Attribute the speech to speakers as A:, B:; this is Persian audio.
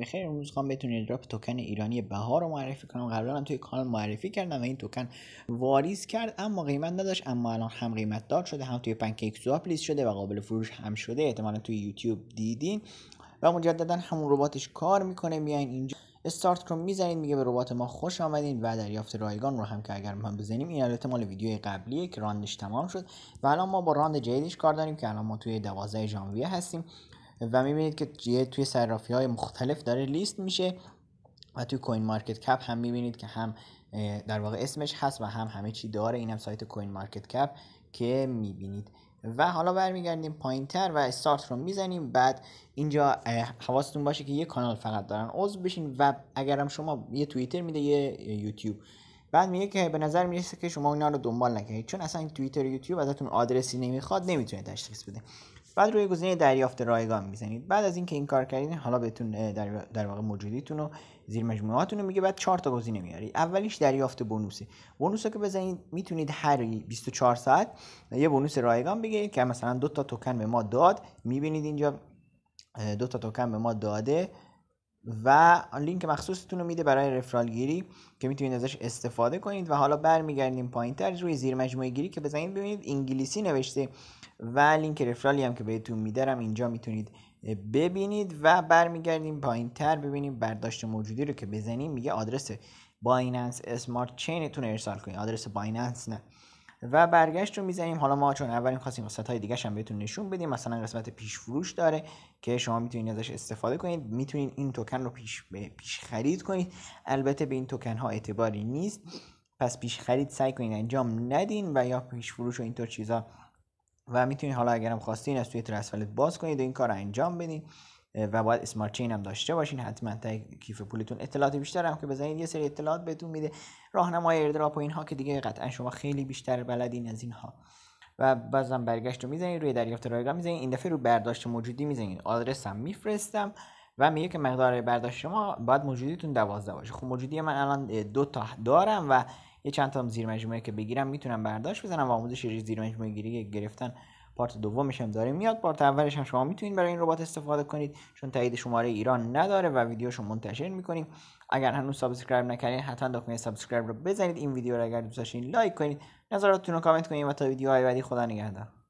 A: بخیر امروز خواهم بتونید دراپ توکن ایرانی بهار رو معرفی کنم قبلا هم توی کانال معرفی کردم و این توکن واریز کرد اما قیمت نداشت اما الان هم قیمت دار شده هم توی پنکیک سواپ لیست شده و قابل فروش هم شده احتمالا توی یوتیوب دیدین و مجددا همون رباتش کار میکنه میاین اینجا استارت رو میزنید میگه به ربات ما خوش آمدین و دریافت رایگان رو هم که اگر من بزنیم این البته مال ویدیو قبلیه که راندش تمام شد و الان ما با راند جدیدش کار داریم که الان ما توی 12 ژانویه هستیم و میبینید که توی صرافی های مختلف داره لیست میشه و توی کوین مارکت کپ هم میبینید که هم در واقع اسمش هست و هم همه چی داره اینم سایت کوین مارکت کپ که میبینید و حالا برمیگردیم پایین تر و استارت رو میزنیم بعد اینجا حواستون باشه که یه کانال فقط دارن عضو بشین و اگرم شما یه توییتر میده یه یوتیوب بعد میگه که به نظر میرسه که شما اینا رو دنبال نکنید چون اصلا توییتر یوتیوب ازتون آدرسی نمیخواد نمیتونه تشخیص بده بعد روی گزینه دریافت رایگان میزنید بعد از اینکه این کار کردین حالا بهتون در, در واقع موجودیتون و زیر مجموعاتون میگه بعد چهار تا گزینه میاری اولیش دریافت بونوسه بونوسه که بزنید میتونید هر 24 ساعت یه بونوس رایگان بگیرید که مثلا دو تا توکن به ما داد میبینید اینجا دو تا توکن به ما داده و لینک مخصوصتون رو میده برای رفرال گیری که میتونید ازش استفاده کنید و حالا برمیگردیم پایین تر روی زیر مجموعه گیری که بزنید ببینید انگلیسی نوشته و لینک رفرالی هم که بهتون میدرم اینجا میتونید ببینید و برمیگردیم پایین تر ببینیم برداشت موجودی رو که بزنیم میگه آدرس بایننس اسمارت چینتون ارسال کنید آدرس بایننس نه و برگشت رو میزنیم حالا ما چون اول خواستیم قسمت های دیگه هم بهتون نشون بدیم مثلا قسمت پیش فروش داره که شما میتونید ازش استفاده کنید میتونید این توکن رو پیش, پیش خرید کنید البته به این توکن ها اعتباری نیست پس پیش خرید سعی کنید انجام ندین و یا پیش فروش و اینطور چیزا و میتونید حالا اگرم خواستین از توی ترسفلت باز کنید و این کار رو انجام بدین و باید اسمارت چین هم داشته باشین حتما تا کیف پولتون اطلاعات بیشتر هم که بزنید یه سری اطلاعات بهتون میده راهنمای ایردراپ و اینها که دیگه قطعا شما خیلی بیشتر بلدین از اینها و بازم برگشت رو میزنید روی دریافت رایگان میزنید این دفعه رو برداشت موجودی میزنید آدرس هم میفرستم و میگه که مقدار برداشت شما باید موجودیتون دوازده باشه خب موجودی من الان دو تا دارم و یه چند تا زیر مجموعه که بگیرم میتونم برداشت بزنم و آموزش زیر مجموعه گیری گرفتن پارت دومش هم داره میاد پارت اولش هم شما میتونید برای این ربات استفاده کنید چون تایید شماره ایران نداره و رو منتشر میکنیم اگر هنوز سابسکرایب نکردین حتما دکمه سابسکرایب رو بزنید این ویدیو رو اگر دوست داشتین لایک کنید نظراتتون رو کامنت کنید و تا ویدیوهای بعدی خدا نگهدار